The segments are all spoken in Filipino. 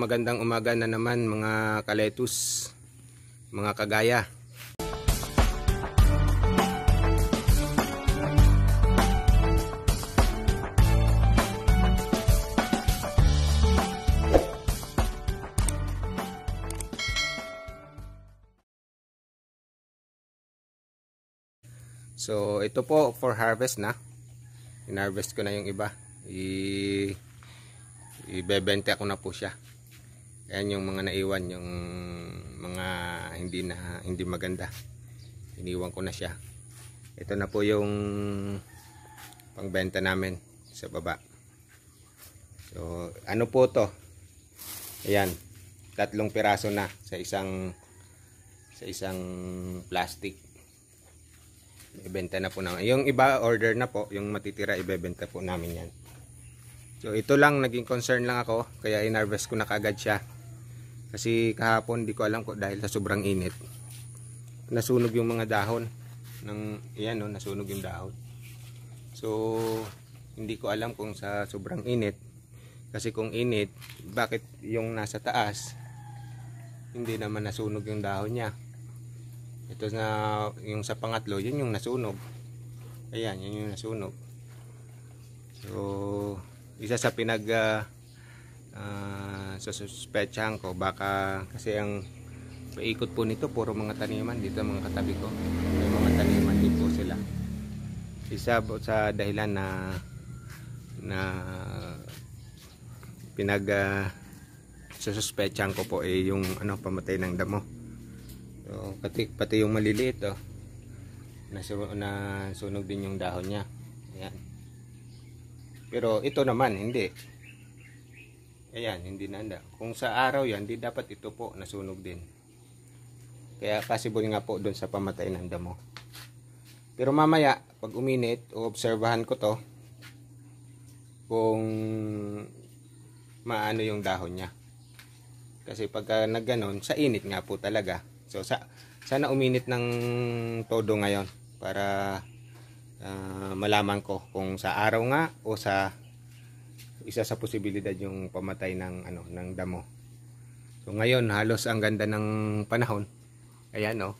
Magandang umaga na naman mga kaletus, mga kagaya. So ito po for harvest na. In-harvest ko na yung iba. I ibebenta ko na po siya. Ayan yung mga naiwan, yung mga hindi na hindi maganda. Iniwan ko na siya. Ito na po yung pangbenta namin sa baba. So, ano po to? Ayan, tatlong piraso na sa isang sa isang plastic. Ibenta na po namin. Yung iba order na po, yung matitira ibebenta po namin yan. So ito lang naging concern lang ako kaya inarvest ko na kagad siya. Kasi kahapon di ko alam ko dahil sa sobrang init. Nasunog yung mga dahon ng ayan no, nasunog yung dahon. So hindi ko alam kung sa sobrang init kasi kung init, bakit yung nasa taas hindi naman nasunog yung dahon niya. Ito na yung sa pangatlo, yun yung nasunog. Ayan, yun yung nasunog. So, isa sa pinag uh, uh, nasususpetsahan ko baka kasi ang paikot po nito puro mga taniman dito mga katabi ko may mga taniman din po sila isa sa dahilan na na pinag uh, ah, sususpetsahan ko po eh yung ano pamatay ng damo so, pati, pati yung maliliit oh, nasunog, nasunog din yung dahon niya Ayan. pero ito naman hindi Ayan, hindi na anda. Kung sa araw yan, hindi dapat ito po nasunog din. Kaya possible nga po doon sa pamatay ng damo. Pero mamaya, pag uminit, uobserbahan ko to kung maano yung dahon niya. Kasi pagka nagganon, sa init nga po talaga. So sa, sana uminit ng todo ngayon para uh, malaman ko kung sa araw nga o sa isa sa posibilidad yung pamatay ng ano ng damo. So ngayon halos ang ganda ng panahon. Ayan oh.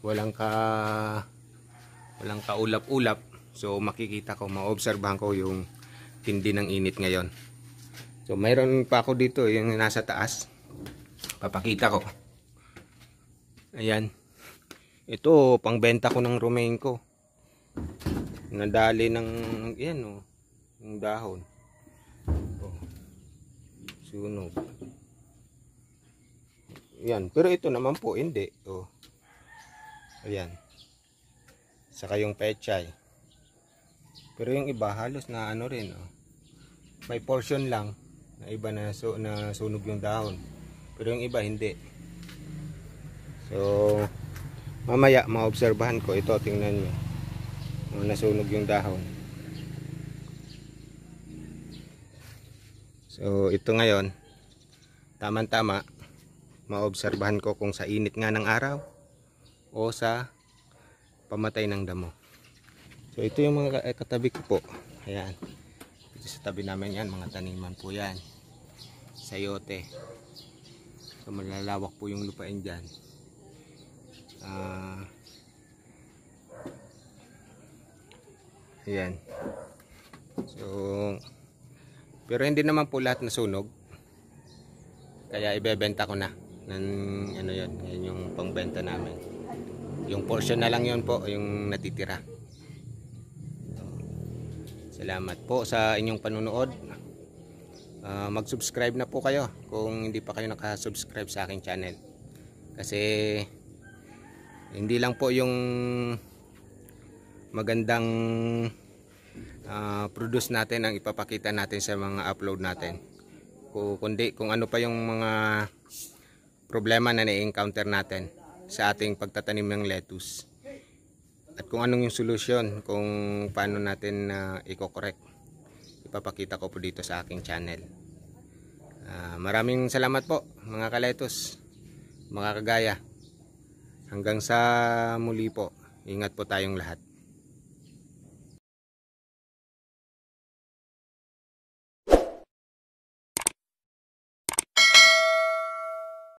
Walang ka walang kaulap-ulap. So makikita ko, maobserbahan ko yung tindi ng init ngayon. So mayroon pa ako dito eh, yung nasa taas. Papakita ko. Ayan. Ito pangbenta ko ng romaine ko. Nadali ng yan oh, yung dahon. Oh. Sunog. Yan. Pero ito naman po, hindi. Oh. Ayan. Saka yung pechay. Pero yung iba, halos na ano rin. Oh. May portion lang na iba na, so, na sunog yung dahon. Pero yung iba, hindi. So, mamaya maobserbahan ko ito. Tingnan niyo Oh, nasunog yung dahon. So ito ngayon, tama tama maobserbahan ko kung sa init nga ng araw o sa pamatay ng damo. So ito yung mga katabi ko po. Ayan. Ito sa tabi namin yan, mga taniman po yan. Sayote. So malalawak po yung lupain dyan. Uh, ayan. So pero hindi naman po lahat nasunog. Kaya ibebenta ko na. Ng, ano yun, yun yung pangbenta namin. Yung portion na lang yun po, yung natitira. Salamat po sa inyong panunood. Uh, mag-subscribe na po kayo kung hindi pa kayo nakasubscribe sa aking channel. Kasi hindi lang po yung magandang produce natin ang ipapakita natin sa mga upload natin kundi kung ano pa yung mga problema na na-encounter natin sa ating pagtatanim ng lettuce at kung anong yung solusyon kung paano natin uh, i-correct ipapakita ko po dito sa aking channel uh, maraming salamat po mga kaletos mga kagaya hanggang sa muli po ingat po tayong lahat